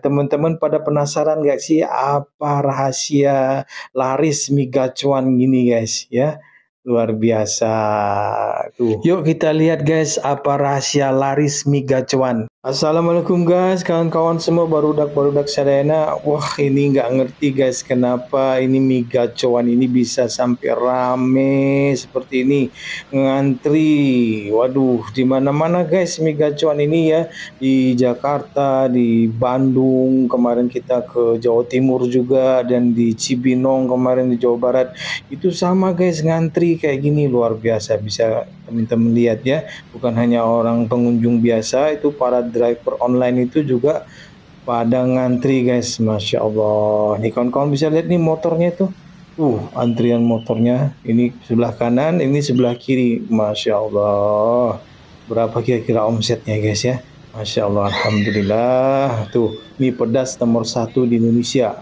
teman-teman pada penasaran gak sih apa rahasia laris migacuan gini guys ya? Luar biasa. Tuh. Yuk kita lihat guys apa rahasia laris migacuan Assalamualaikum guys, kawan-kawan semua barudak-barudak Serena. Wah, ini nggak ngerti guys kenapa ini mie cowan ini bisa sampai rame seperti ini ngantri. Waduh, di mana-mana guys mie gacuan ini ya di Jakarta, di Bandung, kemarin kita ke Jawa Timur juga dan di Cibinong kemarin di Jawa Barat. Itu sama guys ngantri kayak gini luar biasa bisa minta melihatnya bukan hanya orang pengunjung biasa itu para driver online itu juga pada ngantri guys Masya Allah nih kawan-kawan bisa lihat nih motornya itu uh antrian motornya ini sebelah kanan ini sebelah kiri Masya Allah berapa kira-kira omsetnya guys ya Masya Allah Alhamdulillah tuh mie pedas nomor satu di Indonesia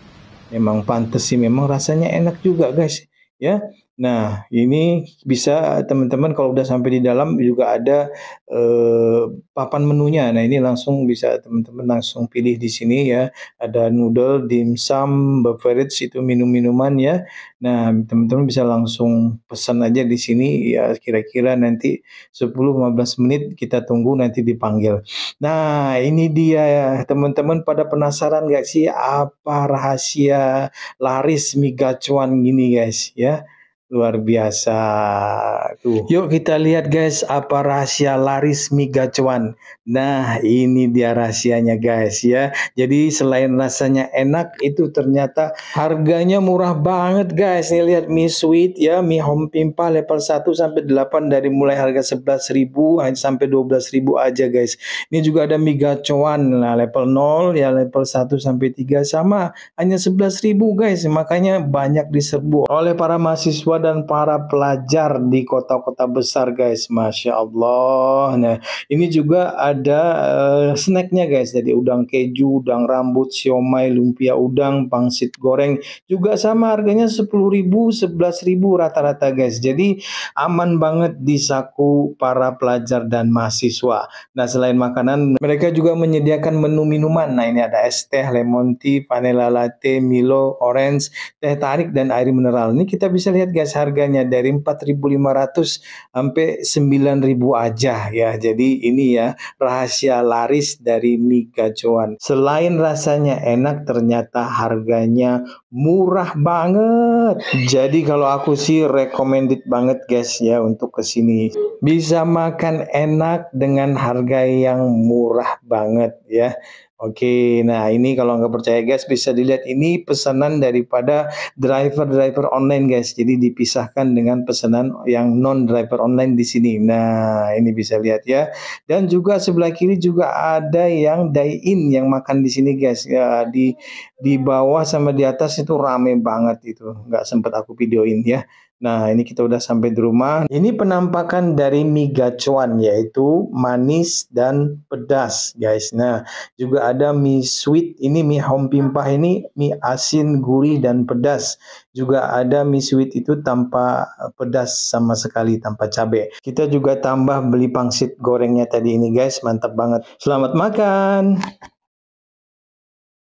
memang pantas sih memang rasanya enak juga guys ya Nah, ini bisa teman-teman kalau udah sampai di dalam juga ada eh, papan menunya. Nah, ini langsung bisa teman-teman langsung pilih di sini ya. Ada noodle, dimsum, beverage itu minum-minuman ya. Nah, teman-teman bisa langsung pesan aja di sini ya kira-kira nanti 10 15 menit kita tunggu nanti dipanggil. Nah, ini dia ya. Teman-teman pada penasaran gak sih apa rahasia laris mie gacuan gini guys ya? Luar biasa. Tuh. Yuk kita lihat guys apa rahasia laris mie gacuan. Nah ini dia rahasianya guys ya. Jadi selain rasanya enak itu ternyata harganya murah banget guys. Nih lihat mie sweet ya mie home pimpa level 1 sampai 8 dari mulai harga 11 ribu sampai 12 ribu aja guys. Ini juga ada mie gacuan nah, level 0 ya level 1 sampai 3 sama hanya 11 ribu guys. Makanya banyak diserbu oleh para mahasiswa dan para pelajar di kota-kota besar guys Masya Allah nah ini juga ada uh, snacknya guys jadi udang keju udang rambut siomay lumpia udang pangsit goreng juga sama harganya 10 10.000 ribu rata-rata guys jadi aman banget di saku para pelajar dan mahasiswa nah selain makanan mereka juga menyediakan menu minuman nah ini ada es teh lemon tea vanilla latte milo orange teh tarik dan air mineral ini kita bisa lihat guys price harganya dari 4.500 sampai 9.000 aja ya. Jadi ini ya rahasia laris dari mie gacuan. Selain rasanya enak ternyata harganya murah banget. Jadi kalau aku sih recommended banget guys ya untuk kesini bisa makan enak dengan harga yang murah banget ya. Oke, nah ini kalau nggak percaya guys bisa dilihat ini pesanan daripada driver-driver online guys. Jadi dipisahkan dengan pesanan yang non driver online di sini. Nah, ini bisa lihat ya. Dan juga sebelah kiri juga ada yang dine in yang makan di sini guys. Ya, di di bawah sama di atas itu rame banget itu. Nggak sempat aku videoin ya. Nah, ini kita udah sampai di rumah. Ini penampakan dari mie gacuan, yaitu manis dan pedas, guys. Nah, juga ada mie sweet. Ini mie hompimpah ini mie asin, gurih, dan pedas. Juga ada mie sweet itu tanpa pedas sama sekali, tanpa cabai. Kita juga tambah beli pangsit gorengnya tadi ini, guys. Mantap banget. Selamat makan!